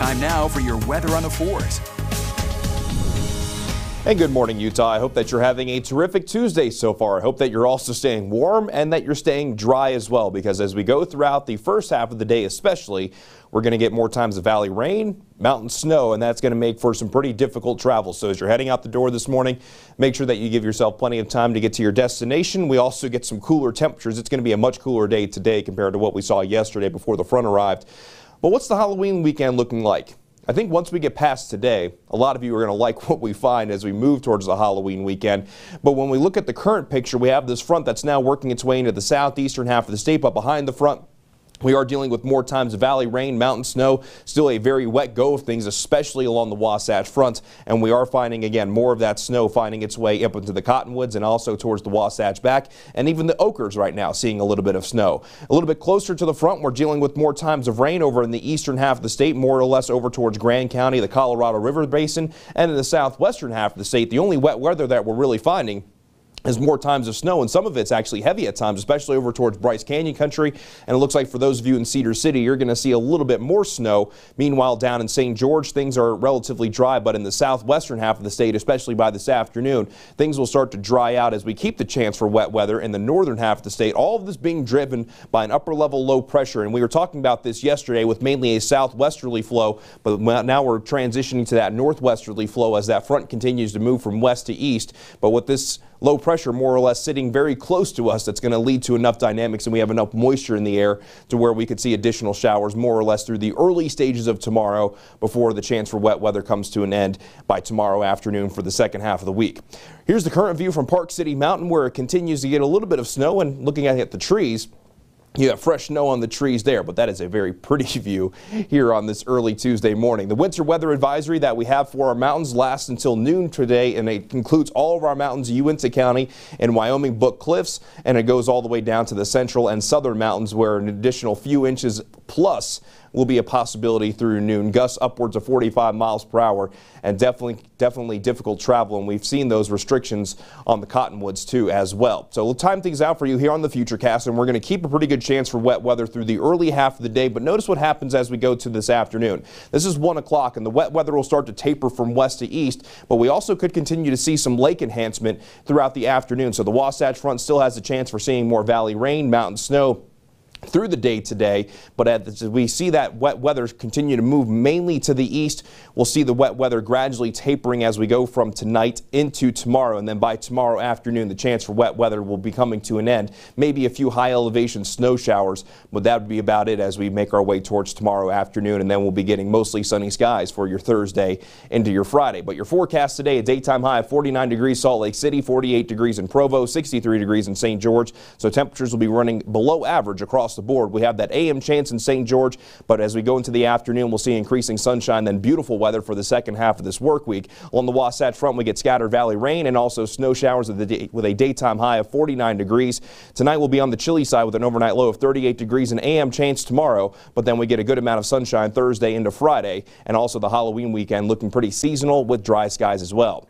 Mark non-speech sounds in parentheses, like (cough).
Time now for your weather on the fours. And good morning, Utah. I hope that you're having a terrific Tuesday so far. I hope that you're also staying warm and that you're staying dry as well, because as we go throughout the first half of the day, especially, we're going to get more times of valley rain, mountain snow, and that's going to make for some pretty difficult travel. So as you're heading out the door this morning, make sure that you give yourself plenty of time to get to your destination. We also get some cooler temperatures. It's going to be a much cooler day today compared to what we saw yesterday before the front arrived. But what's the Halloween weekend looking like? I think once we get past today, a lot of you are going (laughs) to like what we find as we move towards the Halloween weekend. But when we look at the current picture, we have this front that's now working its way into the southeastern half of the state, but behind the front we are dealing with more times of valley rain, mountain snow, still a very wet go of things, especially along the Wasatch Front. And we are finding, again, more of that snow finding its way up into the Cottonwoods and also towards the Wasatch back and even the Oakers right now seeing a little bit of snow. A little bit closer to the front, we're dealing with more times of rain over in the eastern half of the state, more or less over towards Grand County, the Colorado River Basin, and in the southwestern half of the state. The only wet weather that we're really finding there's more times of snow, and some of it's actually heavy at times, especially over towards Bryce Canyon country. And it looks like for those of you in Cedar City, you're going to see a little bit more snow. Meanwhile, down in St. George, things are relatively dry, but in the southwestern half of the state, especially by this afternoon, things will start to dry out as we keep the chance for wet weather in the northern half of the state. All of this being driven by an upper level low pressure. And we were talking about this yesterday with mainly a southwesterly flow, but now we're transitioning to that northwesterly flow as that front continues to move from west to east. But with this low pressure, pressure more or less sitting very close to us that's going to lead to enough dynamics and we have enough moisture in the air to where we could see additional showers more or less through the early stages of tomorrow before the chance for wet weather comes to an end by tomorrow afternoon for the second half of the week. Here's the current view from Park City Mountain where it continues to get a little bit of snow and looking at the trees. You have fresh snow on the trees there, but that is a very pretty (laughs) view here on this early Tuesday morning. The winter weather advisory that we have for our mountains lasts until noon today, and it includes all of our mountains, Uinta County and Wyoming Book Cliffs, and it goes all the way down to the central and southern mountains where an additional few inches plus will be a possibility through noon. Gusts upwards of 45 miles per hour and definitely, definitely difficult travel. And we've seen those restrictions on the cottonwoods too as well. So we'll time things out for you here on the Futurecast, and we're going to keep a pretty good chance for wet weather through the early half of the day. But notice what happens as we go to this afternoon. This is 1 o'clock, and the wet weather will start to taper from west to east, but we also could continue to see some lake enhancement throughout the afternoon. So the Wasatch Front still has a chance for seeing more valley rain, mountain snow, through the day today. But as we see that wet weather continue to move mainly to the east, we'll see the wet weather gradually tapering as we go from tonight into tomorrow. And then by tomorrow afternoon, the chance for wet weather will be coming to an end. Maybe a few high elevation snow showers, but that would be about it as we make our way towards tomorrow afternoon. And then we'll be getting mostly sunny skies for your Thursday into your Friday. But your forecast today, a daytime high of 49 degrees Salt Lake City, 48 degrees in Provo, 63 degrees in St. George. So temperatures will be running below average across the the board. We have that AM chance in St. George, but as we go into the afternoon, we'll see increasing sunshine, then beautiful weather for the second half of this work week. On the Wasatch Front, we get scattered valley rain and also snow showers with a, day, with a daytime high of 49 degrees. Tonight will be on the chilly side with an overnight low of 38 degrees and AM chance tomorrow, but then we get a good amount of sunshine Thursday into Friday, and also the Halloween weekend looking pretty seasonal with dry skies as well.